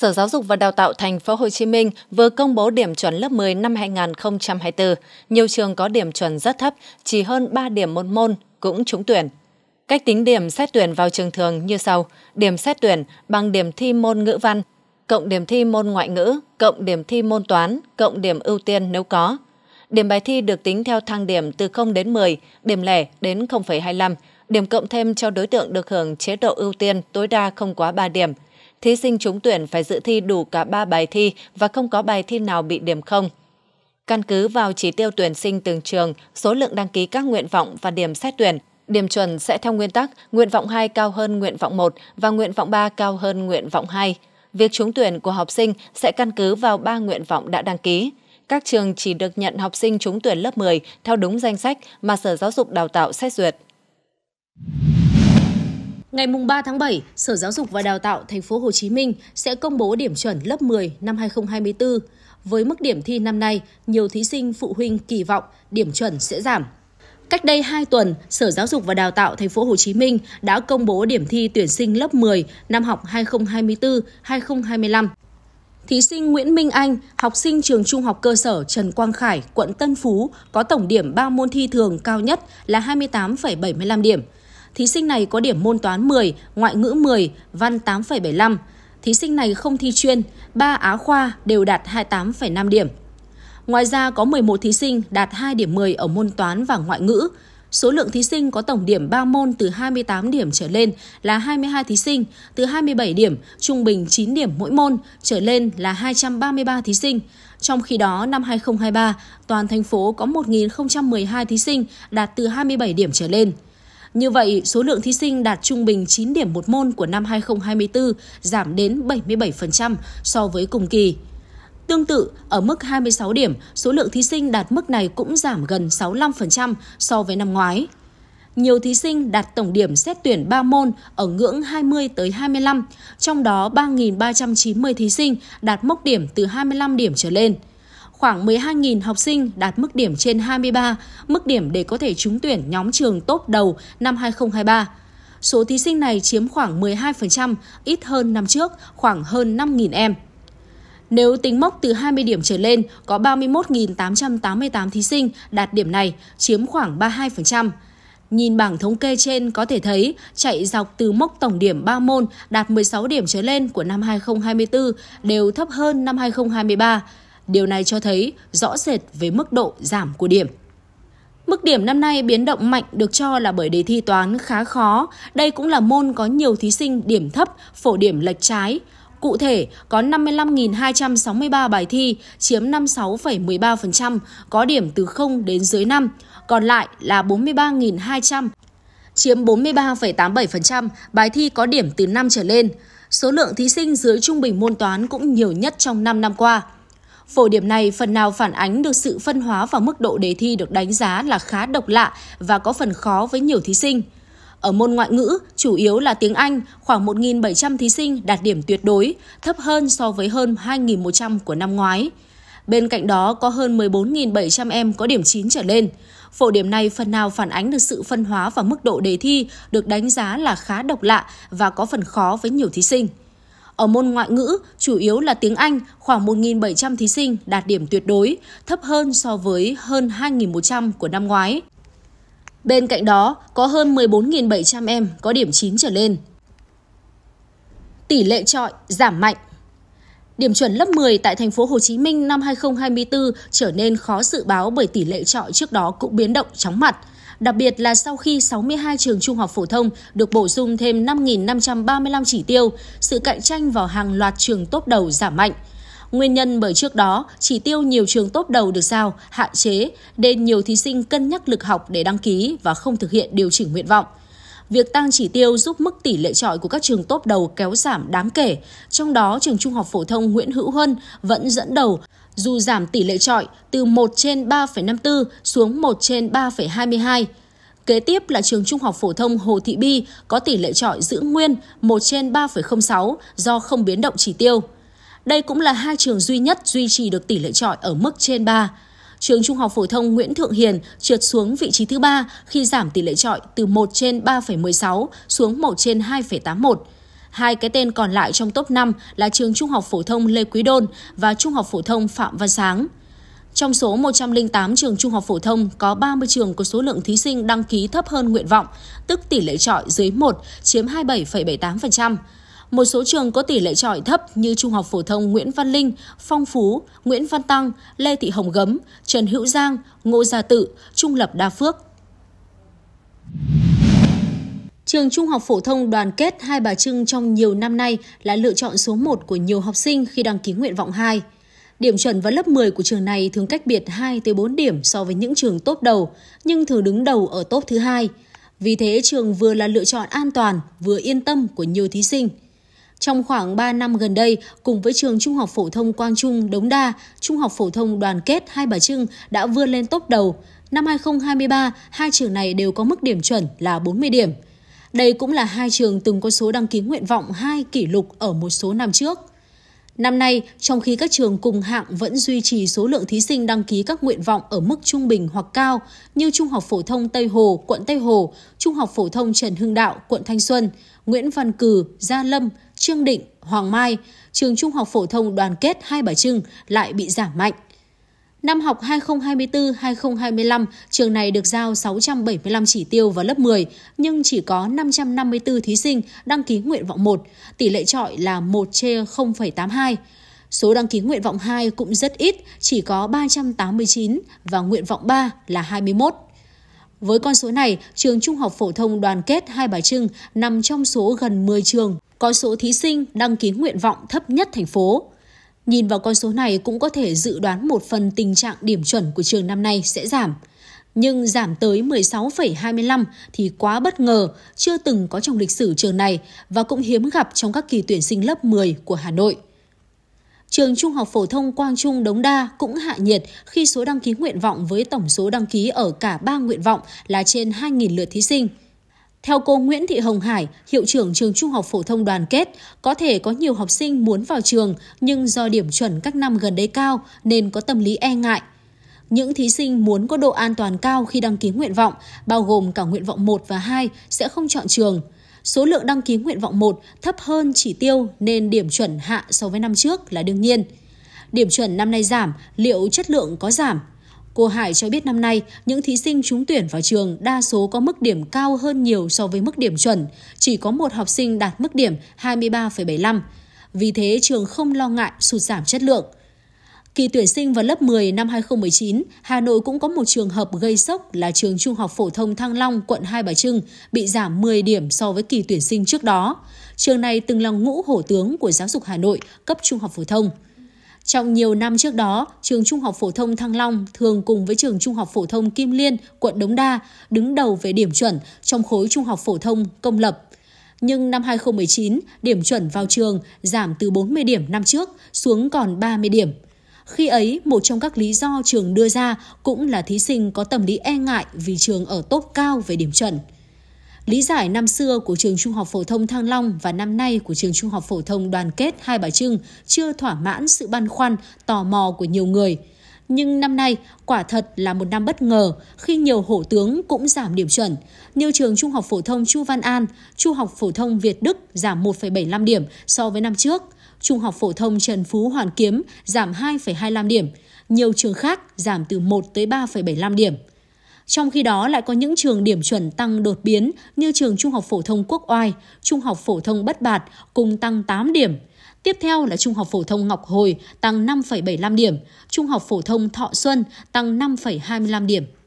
Sở Giáo dục và Đào tạo Thành phố Hồ Chí Minh vừa công bố điểm chuẩn lớp 10 năm 2024. Nhiều trường có điểm chuẩn rất thấp, chỉ hơn 3 điểm một môn cũng trúng tuyển. Cách tính điểm xét tuyển vào trường thường như sau: điểm xét tuyển bằng điểm thi môn ngữ văn, cộng điểm thi môn ngoại ngữ, cộng điểm thi môn toán, cộng điểm ưu tiên nếu có. Điểm bài thi được tính theo thang điểm từ 0 đến 10, điểm lẻ đến 0,25, điểm cộng thêm cho đối tượng được hưởng chế độ ưu tiên tối đa không quá 3 điểm – thí sinh trúng tuyển phải dự thi đủ cả 3 bài thi và không có bài thi nào bị điểm không. Căn cứ vào chỉ tiêu tuyển sinh từng trường, số lượng đăng ký các nguyện vọng và điểm xét tuyển, điểm chuẩn sẽ theo nguyên tắc nguyện vọng 2 cao hơn nguyện vọng 1 và nguyện vọng 3 cao hơn nguyện vọng 2. Việc trúng tuyển của học sinh sẽ căn cứ vào 3 nguyện vọng đã đăng ký. Các trường chỉ được nhận học sinh trúng tuyển lớp 10 theo đúng danh sách mà Sở Giáo dục Đào tạo xét duyệt. Ngày 3 tháng 7, Sở Giáo dục và Đào tạo Thành phố Hồ Chí Minh sẽ công bố điểm chuẩn lớp 10 năm 2024. Với mức điểm thi năm nay, nhiều thí sinh phụ huynh kỳ vọng điểm chuẩn sẽ giảm. Cách đây 2 tuần, Sở Giáo dục và Đào tạo Thành phố Hồ Chí Minh đã công bố điểm thi tuyển sinh lớp 10 năm học 2024-2025. Thí sinh Nguyễn Minh Anh, học sinh trường trung học cơ sở Trần Quang Khải, quận Tân Phú, có tổng điểm 3 môn thi thường cao nhất là 28,75 điểm – Thí sinh này có điểm môn toán 10, ngoại ngữ 10, văn 8,75. Thí sinh này không thi chuyên, 3 á khoa đều đạt 28,5 điểm. Ngoài ra có 11 thí sinh đạt 2 điểm 10 ở môn toán và ngoại ngữ. Số lượng thí sinh có tổng điểm 3 môn từ 28 điểm trở lên là 22 thí sinh, từ 27 điểm, trung bình 9 điểm mỗi môn trở lên là 233 thí sinh. Trong khi đó, năm 2023, toàn thành phố có 1.012 thí sinh đạt từ 27 điểm trở lên. Như vậy, số lượng thí sinh đạt trung bình 9 điểm một môn của năm 2024 giảm đến 77% so với cùng kỳ. Tương tự, ở mức 26 điểm, số lượng thí sinh đạt mức này cũng giảm gần 65% so với năm ngoái. Nhiều thí sinh đạt tổng điểm xét tuyển 3 môn ở ngưỡng 20 tới 25, trong đó 3.390 thí sinh đạt mốc điểm từ 25 điểm trở lên – khoảng 12.000 học sinh đạt mức điểm trên 23, mức điểm để có thể trúng tuyển nhóm trường tốt đầu năm 2023. Số thí sinh này chiếm khoảng 12%, ít hơn năm trước, khoảng hơn 5.000 em. Nếu tính mốc từ 20 điểm trở lên, có 31.888 thí sinh đạt điểm này, chiếm khoảng 32%. Nhìn bảng thống kê trên có thể thấy, chạy dọc từ mốc tổng điểm 3 môn đạt 16 điểm trở lên của năm 2024 đều thấp hơn năm 2023. Điều này cho thấy rõ rệt về mức độ giảm của điểm. Mức điểm năm nay biến động mạnh được cho là bởi đề thi toán khá khó. Đây cũng là môn có nhiều thí sinh điểm thấp, phổ điểm lệch trái. Cụ thể, có 55.263 bài thi, chiếm 56,13%, có điểm từ 0 đến dưới 5, còn lại là 43.200, chiếm 43,87%, bài thi có điểm từ 5 trở lên. Số lượng thí sinh dưới trung bình môn toán cũng nhiều nhất trong 5 năm qua. Phổ điểm này phần nào phản ánh được sự phân hóa và mức độ đề thi được đánh giá là khá độc lạ và có phần khó với nhiều thí sinh. Ở môn ngoại ngữ, chủ yếu là tiếng Anh, khoảng 1.700 thí sinh đạt điểm tuyệt đối, thấp hơn so với hơn 2.100 của năm ngoái. Bên cạnh đó có hơn 14.700 em có điểm 9 trở lên. Phổ điểm này phần nào phản ánh được sự phân hóa và mức độ đề thi được đánh giá là khá độc lạ và có phần khó với nhiều thí sinh. Ở môn ngoại ngữ, chủ yếu là tiếng Anh, khoảng 1.700 thí sinh đạt điểm tuyệt đối, thấp hơn so với hơn 2.100 của năm ngoái. Bên cạnh đó, có hơn 14.700 em có điểm 9 trở lên. Tỷ lệ trọi giảm mạnh Điểm chuẩn lớp 10 tại thành phố Hồ Chí Minh năm 2024 trở nên khó dự báo bởi tỷ lệ trọi trước đó cũng biến động chóng mặt đặc biệt là sau khi 62 trường trung học phổ thông được bổ sung thêm 5.535 chỉ tiêu, sự cạnh tranh vào hàng loạt trường tốt đầu giảm mạnh. Nguyên nhân bởi trước đó, chỉ tiêu nhiều trường tốt đầu được giao hạn chế nên nhiều thí sinh cân nhắc lực học để đăng ký và không thực hiện điều chỉnh nguyện vọng. Việc tăng chỉ tiêu giúp mức tỷ lệ trọi của các trường tốt đầu kéo giảm đáng kể, trong đó trường Trung học phổ thông Nguyễn Hữu Huân vẫn dẫn đầu dù giảm tỷ lệ trọi từ 1 trên 3,54 xuống 1 trên 3,22. Kế tiếp là trường Trung học phổ thông Hồ Thị Bi có tỷ lệ trọi giữ nguyên 1 trên 3,06 do không biến động chỉ tiêu. Đây cũng là hai trường duy nhất duy trì được tỷ lệ trọi ở mức trên 3. Trường Trung học phổ thông Nguyễn Thượng Hiền trượt xuống vị trí thứ ba khi giảm tỷ lệ trọi từ 1 trên 3,16 xuống 1 trên 2,81. Hai cái tên còn lại trong top 5 là trường Trung học phổ thông Lê Quý Đôn và Trung học phổ thông Phạm Văn Sáng. Trong số 108 trường trung học phổ thông, có 30 trường có số lượng thí sinh đăng ký thấp hơn nguyện vọng, tức tỷ lệ trọi dưới 1, chiếm 27,78%. Một số trường có tỷ lệ trọi thấp như Trung học phổ thông Nguyễn Văn Linh, Phong Phú, Nguyễn Văn Tăng, Lê Thị Hồng Gấm, Trần Hữu Giang, Ngô Gia Tự, Trung lập Đa Phước. Trường Trung học phổ thông Đoàn kết Hai Bà Trưng trong nhiều năm nay là lựa chọn số 1 của nhiều học sinh khi đăng ký nguyện vọng 2. Điểm chuẩn vào lớp 10 của trường này thường cách biệt 2 tới 4 điểm so với những trường tốt đầu, nhưng thường đứng đầu ở top thứ hai. Vì thế trường vừa là lựa chọn an toàn, vừa yên tâm của nhiều thí sinh. Trong khoảng 3 năm gần đây, cùng với trường Trung học phổ thông Quang Trung, Đống Đa, Trung học phổ thông Đoàn kết Hai Bà Trưng đã vươn lên top đầu. Năm 2023, hai trường này đều có mức điểm chuẩn là 40 điểm – đây cũng là hai trường từng có số đăng ký nguyện vọng hai kỷ lục ở một số năm trước. Năm nay, trong khi các trường cùng hạng vẫn duy trì số lượng thí sinh đăng ký các nguyện vọng ở mức trung bình hoặc cao như Trung học phổ thông Tây Hồ, quận Tây Hồ, Trung học phổ thông Trần Hưng Đạo, quận Thanh Xuân, Nguyễn Văn Cử, Gia Lâm, Trương Định, Hoàng Mai, trường Trung học phổ thông Đoàn kết Hai Bà Trưng lại bị giảm mạnh. Năm học 2024-2025, trường này được giao 675 chỉ tiêu vào lớp 10, nhưng chỉ có 554 thí sinh đăng ký nguyện vọng 1, tỷ lệ trọi là 1 chia 0,82. Số đăng ký nguyện vọng 2 cũng rất ít, chỉ có 389 và nguyện vọng 3 là 21. Với con số này, trường Trung học phổ thông Đoàn kết Hai Bà Trưng nằm trong số gần 10 trường có số thí sinh đăng ký nguyện vọng thấp nhất thành phố. Nhìn vào con số này cũng có thể dự đoán một phần tình trạng điểm chuẩn của trường năm nay sẽ giảm. Nhưng giảm tới 16,25 thì quá bất ngờ, chưa từng có trong lịch sử trường này và cũng hiếm gặp trong các kỳ tuyển sinh lớp 10 của Hà Nội. Trường Trung học phổ thông Quang Trung Đống Đa cũng hạ nhiệt khi số đăng ký nguyện vọng với tổng số đăng ký ở cả ba nguyện vọng là trên 2.000 lượt thí sinh. Theo cô Nguyễn Thị Hồng Hải, hiệu trưởng trường Trung học phổ thông Đoàn Kết, có thể có nhiều học sinh muốn vào trường nhưng do điểm chuẩn các năm gần đây cao nên có tâm lý e ngại. Những thí sinh muốn có độ an toàn cao khi đăng ký nguyện vọng, bao gồm cả nguyện vọng 1 và 2 sẽ không chọn trường. Số lượng đăng ký nguyện vọng 1 thấp hơn chỉ tiêu nên điểm chuẩn hạ so với năm trước là đương nhiên. Điểm chuẩn năm nay giảm, liệu chất lượng có giảm? Cô Hải cho biết năm nay, những thí sinh trúng tuyển vào trường đa số có mức điểm cao hơn nhiều so với mức điểm chuẩn, chỉ có một học sinh đạt mức điểm 23,75. Vì thế, trường không lo ngại sụt giảm chất lượng. Kỳ tuyển sinh vào lớp 10 năm 2019, Hà Nội cũng có một trường hợp gây sốc là trường Trung học phổ thông Thăng Long, quận Hai Bà Trưng bị giảm 10 điểm so với kỳ tuyển sinh trước đó. Trường này từng là ngũ hổ tướng của giáo dục Hà Nội cấp trung học phổ thông. Trong nhiều năm trước đó, trường Trung học phổ thông Thăng Long thường cùng với trường Trung học phổ thông Kim Liên, quận Đống Đa đứng đầu về điểm chuẩn trong khối Trung học phổ thông công lập. Nhưng năm 2019, điểm chuẩn vào trường giảm từ 40 điểm năm trước xuống còn 30 điểm. Khi ấy, một trong các lý do trường đưa ra cũng là thí sinh có tâm lý e ngại vì trường ở tốt cao về điểm chuẩn. Lý giải năm xưa của trường Trung học phổ thông Thăng Long và năm nay của trường Trung học phổ thông Đoàn kết Hai Bà Trưng chưa thỏa mãn sự băn khoăn, tò mò của nhiều người. Nhưng năm nay, quả thật là một năm bất ngờ khi nhiều hổ tướng cũng giảm điểm chuẩn. Như trường Trung học phổ thông Chu Văn An, Trung học phổ thông Việt Đức giảm 1,75 điểm so với năm trước, Trung học phổ thông Trần Phú Hoàn Kiếm giảm 2,25 điểm, nhiều trường khác giảm từ 1 tới 3,75 điểm. Trong khi đó lại có những trường điểm chuẩn tăng đột biến như trường Trung học phổ thông Quốc Oai, Trung học phổ thông Bất Bạt cùng tăng 8 điểm. Tiếp theo là Trung học phổ thông Ngọc Hồi tăng 5,75 điểm, Trung học phổ thông Thọ Xuân tăng 5,25 điểm.